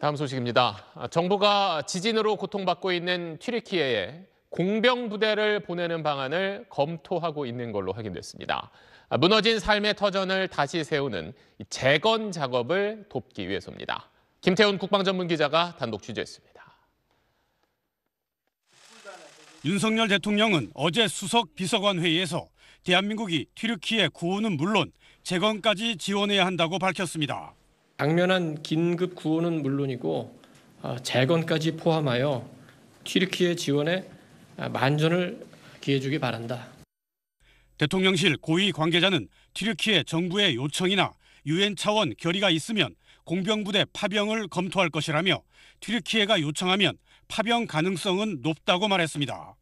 다음 소식입니다. 정부가 지진으로 고통받고 있는 튀르키예에 공병 부대를 보내는 방안을 검토하고 있는 걸로 확인됐습니다. 무너진 삶의 터전을 다시 세우는 재건 작업을 돕기 위해서입니다. 김태훈 국방전문기자가 단독 취재했습니다. 윤석열 대통령은 어제 수석 비서관 회의에서 대한민국이 튀르키예 구호는 물론 재건까지 지원해야 한다고 밝혔습니다. 당면한 긴급 구호는 물론이고 어, 재건까지 포함하여 튀르키의 지원에 아, 만전을 기해주기 바란다. 대통령실 고위 관계자는 튀르키예 정부의 요청이나 유엔 차원 결의가 있으면 공병부대 파병을 검토할 것이라며 튀르키예가 요청하면 파병 가능성은 높다고 말했습니다.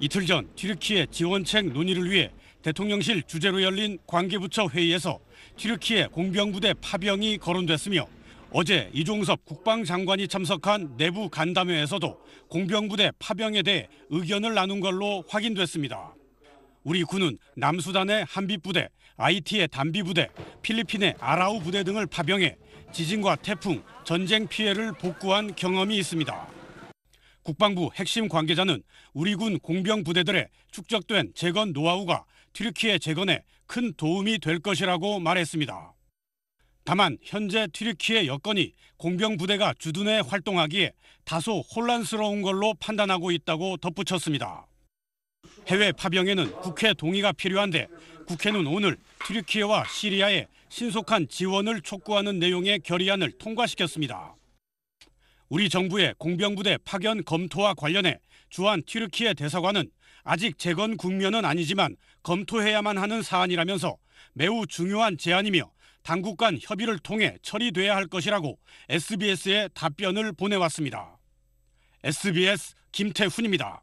이틀 전 튀르키예 지원책 논의를 위해 대통령실 주재로 열린 관계부처 회의에서 튀르키예 공병부대 파병이 거론됐으며 어제 이종섭 국방장관이 참석한 내부 간담회에서도 공병부대 파병에 대해 의견을 나눈 걸로 확인됐습니다. 우리 군은 남수단의 한빛부대, 아이티의 단비부대, 필리핀의 아라우 부대 등을 파병해 지진과 태풍, 전쟁 피해를 복구한 경험이 있습니다. 국방부 핵심 관계자는 우리 군 공병 부대들의 축적된 재건 노하우가 트리키의 재건에 큰 도움이 될 것이라고 말했습니다. 다만 현재 트리키의 여건이 공병 부대가 주둔해 활동하기에 다소 혼란스러운 걸로 판단하고 있다고 덧붙였습니다. 해외 파병에는 국회 동의가 필요한데 국회는 오늘 트리키와 시리아에 신속한 지원을 촉구하는 내용의 결의안을 통과시켰습니다. 우리 정부의 공병부대 파견 검토와 관련해 주한 튀르키예 대사관은 아직 재건 국면은 아니지만 검토해야만 하는 사안이라면서 매우 중요한 제안이며 당국 간 협의를 통해 처리돼야 할 것이라고 SBS에 답변을 보내왔습니다. SBS 김태훈입니다.